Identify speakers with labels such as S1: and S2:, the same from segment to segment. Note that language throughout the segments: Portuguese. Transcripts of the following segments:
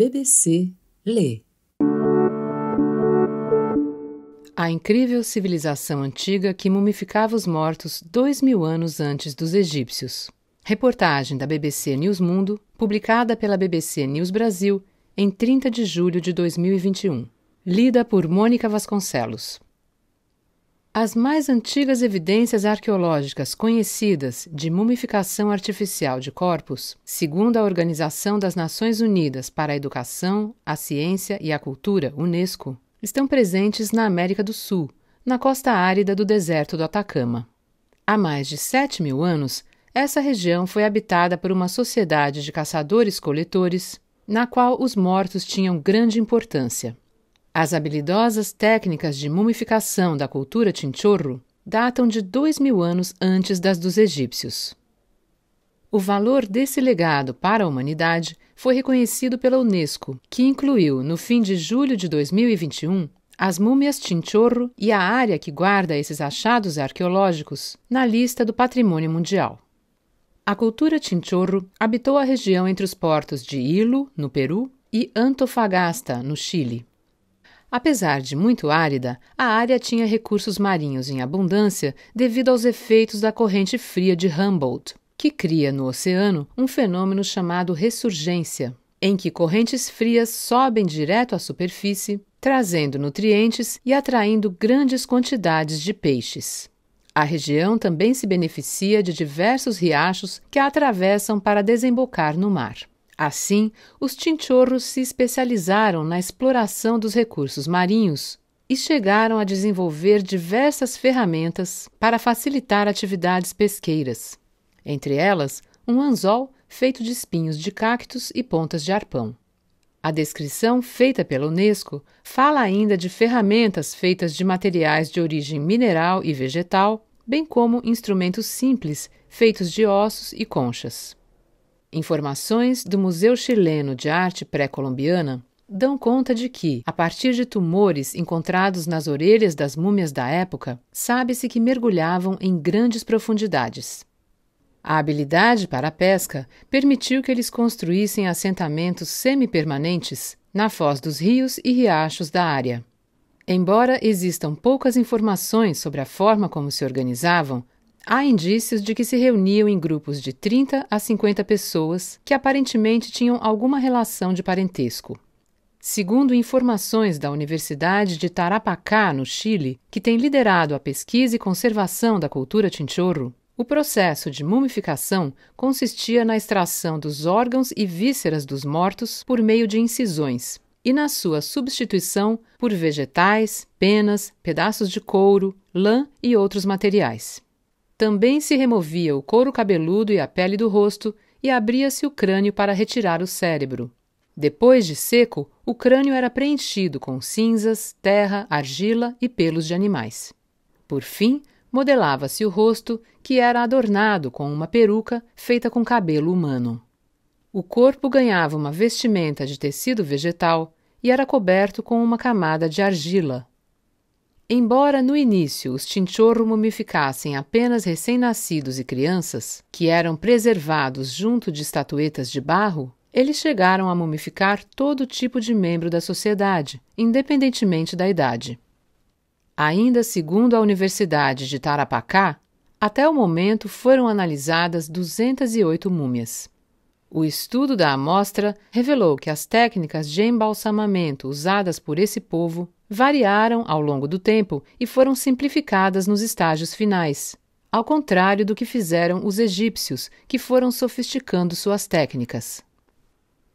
S1: BBC lê. A incrível civilização antiga que mumificava os mortos dois mil anos antes dos egípcios. Reportagem da BBC News Mundo, publicada pela BBC News Brasil em 30 de julho de 2021. Lida por Mônica Vasconcelos. As mais antigas evidências arqueológicas conhecidas de mumificação artificial de corpos, segundo a Organização das Nações Unidas para a Educação, a Ciência e a Cultura, UNESCO, estão presentes na América do Sul, na costa árida do deserto do Atacama. Há mais de 7 mil anos, essa região foi habitada por uma sociedade de caçadores-coletores, na qual os mortos tinham grande importância. As habilidosas técnicas de mumificação da cultura chinchorro datam de dois mil anos antes das dos egípcios. O valor desse legado para a humanidade foi reconhecido pela Unesco, que incluiu, no fim de julho de 2021, as múmias Chinchorro e a área que guarda esses achados arqueológicos na lista do Patrimônio Mundial. A cultura Chinchorro habitou a região entre os portos de Ilo, no Peru, e Antofagasta, no Chile. Apesar de muito árida, a área tinha recursos marinhos em abundância devido aos efeitos da corrente fria de Humboldt, que cria no oceano um fenômeno chamado ressurgência, em que correntes frias sobem direto à superfície, trazendo nutrientes e atraindo grandes quantidades de peixes. A região também se beneficia de diversos riachos que a atravessam para desembocar no mar. Assim, os tinchorros se especializaram na exploração dos recursos marinhos e chegaram a desenvolver diversas ferramentas para facilitar atividades pesqueiras, entre elas um anzol feito de espinhos de cactos e pontas de arpão. A descrição feita pela Unesco fala ainda de ferramentas feitas de materiais de origem mineral e vegetal, bem como instrumentos simples feitos de ossos e conchas. Informações do Museu Chileno de Arte Pré-Colombiana dão conta de que, a partir de tumores encontrados nas orelhas das múmias da época, sabe-se que mergulhavam em grandes profundidades. A habilidade para a pesca permitiu que eles construíssem assentamentos semipermanentes na foz dos rios e riachos da área. Embora existam poucas informações sobre a forma como se organizavam, há indícios de que se reuniam em grupos de 30 a 50 pessoas que aparentemente tinham alguma relação de parentesco. Segundo informações da Universidade de Tarapacá, no Chile, que tem liderado a pesquisa e conservação da cultura chinchorro, o processo de mumificação consistia na extração dos órgãos e vísceras dos mortos por meio de incisões e na sua substituição por vegetais, penas, pedaços de couro, lã e outros materiais. Também se removia o couro cabeludo e a pele do rosto e abria-se o crânio para retirar o cérebro. Depois de seco, o crânio era preenchido com cinzas, terra, argila e pelos de animais. Por fim, modelava-se o rosto, que era adornado com uma peruca feita com cabelo humano. O corpo ganhava uma vestimenta de tecido vegetal e era coberto com uma camada de argila, Embora no início os chinchorro mumificassem apenas recém-nascidos e crianças, que eram preservados junto de estatuetas de barro, eles chegaram a mumificar todo tipo de membro da sociedade, independentemente da idade. Ainda segundo a Universidade de Tarapacá, até o momento foram analisadas 208 múmias. O estudo da amostra revelou que as técnicas de embalsamamento usadas por esse povo variaram ao longo do tempo e foram simplificadas nos estágios finais, ao contrário do que fizeram os egípcios, que foram sofisticando suas técnicas.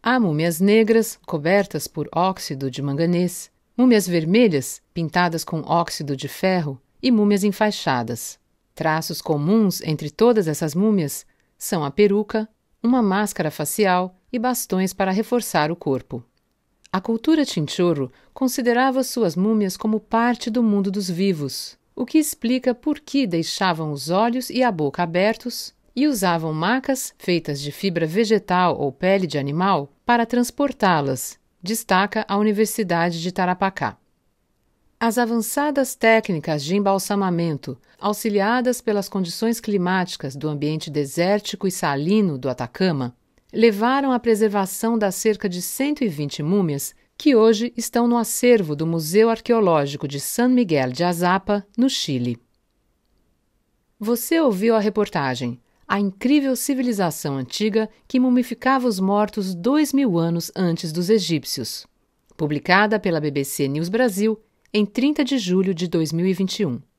S1: Há múmias negras, cobertas por óxido de manganês, múmias vermelhas, pintadas com óxido de ferro, e múmias enfaixadas. Traços comuns entre todas essas múmias são a peruca, uma máscara facial e bastões para reforçar o corpo. A cultura chinchorro considerava suas múmias como parte do mundo dos vivos, o que explica por que deixavam os olhos e a boca abertos e usavam macas feitas de fibra vegetal ou pele de animal para transportá-las, destaca a Universidade de Tarapacá. As avançadas técnicas de embalsamamento, auxiliadas pelas condições climáticas do ambiente desértico e salino do Atacama, levaram à preservação da cerca de 120 múmias que hoje estão no acervo do Museu Arqueológico de San Miguel de Azapa, no Chile. Você ouviu a reportagem A Incrível Civilização Antiga que Mumificava os Mortos dois mil anos antes dos egípcios, publicada pela BBC News Brasil em 30 de julho de 2021.